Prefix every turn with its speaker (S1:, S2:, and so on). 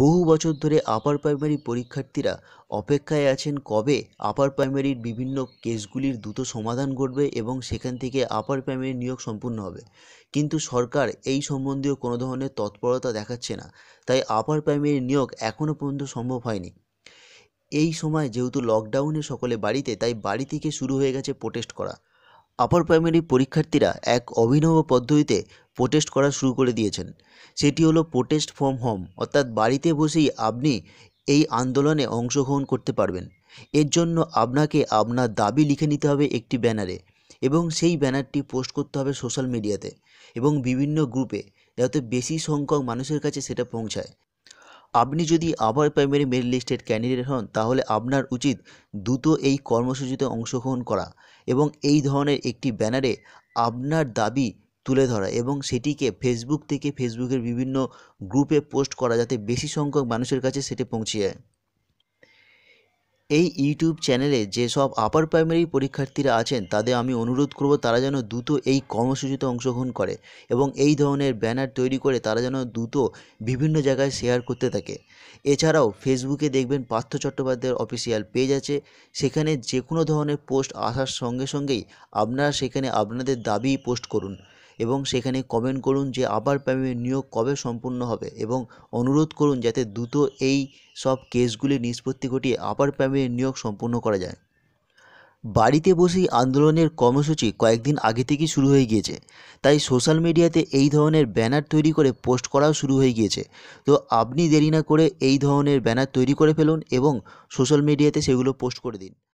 S1: বহু বছর ধরে আপার প্রাইমারি পরীক্ষার্থীরা অপেক্ষায় আছেন কবে আপার প্রাইমারির বিভিন্ন কেসগুলির দ্রুত সমাধান ঘটবে এবং সেখান থেকে আপার প্রাইমারি নিয়োগ সম্পূর্ণ হবে কিন্তু সরকার এই সম্বন্ধীয় কোনো ধরনের তৎপরতা দেখাচ্ছে না তাই আপার প্রাইমারি নিয়োগ এখনও পর্যন্ত সম্ভব হয়নি এই সময় যেহেতু লকডাউনে সকলে বাড়িতে তাই বাড়ি থেকে শুরু হয়ে গেছে প্রোটেস্ট করা আপার প্রাইমারি পরীক্ষার্থীরা এক অভিনব পদ্ধতিতে প্রোটেস্ট করা শুরু করে দিয়েছেন সেটি হলো প্রোটেস্ট ফ্রম হোম অর্থাৎ বাড়িতে বসেই আপনি এই আন্দোলনে অংশগ্রহণ করতে পারবেন এর জন্য আপনাকে আপনার দাবি লিখে নিতে হবে একটি ব্যানারে এবং সেই ব্যানারটি পোস্ট করতে হবে সোশ্যাল মিডিয়াতে এবং বিভিন্ন গ্রুপে যাতে বেশি সংখ্যক মানুষের কাছে সেটা পৌঁছায় আপনি যদি আবার প্রাইমারি মেরিট লিস্টের ক্যান্ডিডেট হন তাহলে আপনার উচিত দ্রুত এই কর্মসূচিতে অংশগ্রহণ করা এবং এই ধরনের একটি ব্যানারে আপনার দাবি তুলে ধরা এবং সেটিকে ফেসবুক থেকে ফেসবুকের বিভিন্ন গ্রুপে পোস্ট করা যাতে বেশি সংখ্যক মানুষের কাছে সেটি পৌঁছে যায় এই ইউটিউব চ্যানেলে যেসব আপার প্রাইমারি পরীক্ষার্থীরা আছেন তাদের আমি অনুরোধ করব তারা যেন দ্রুত এই কর্মসূচিতে অংশগ্রহণ করে এবং এই ধরনের ব্যানার তৈরি করে তারা যেন দ্রুত বিভিন্ন জায়গায় শেয়ার করতে থাকে এছাড়াও ফেসবুকে দেখবেন পার্থ চট্টোপাধ্যায়ের অফিসিয়াল পেজ আছে সেখানে যে কোনো ধরনের পোস্ট আসার সঙ্গে সঙ্গেই আপনারা সেখানে আপনাদের দাবি পোস্ট করুন এবং সেখানে কমেন্ট করুন যে আবার প্রাইমের নিয়োগ কবে সম্পূর্ণ হবে এবং অনুরোধ করুন যাতে দ্রুত এই সব কেসগুলি নিষ্পত্তি ঘটিয়ে আবার প্রাইমের নিয়োগ সম্পূর্ণ করা যায় বাড়িতে বসেই আন্দোলনের কর্মসূচি কয়েকদিন আগে থেকেই শুরু হয়ে গিয়েছে তাই সোশ্যাল মিডিয়াতে এই ধরনের ব্যানার তৈরি করে পোস্ট করাও শুরু হয়ে গিয়েছে তো আপনি দেরি না করে এই ধরনের ব্যানার তৈরি করে ফেলুন এবং সোশ্যাল মিডিয়াতে সেগুলো পোস্ট করে দিন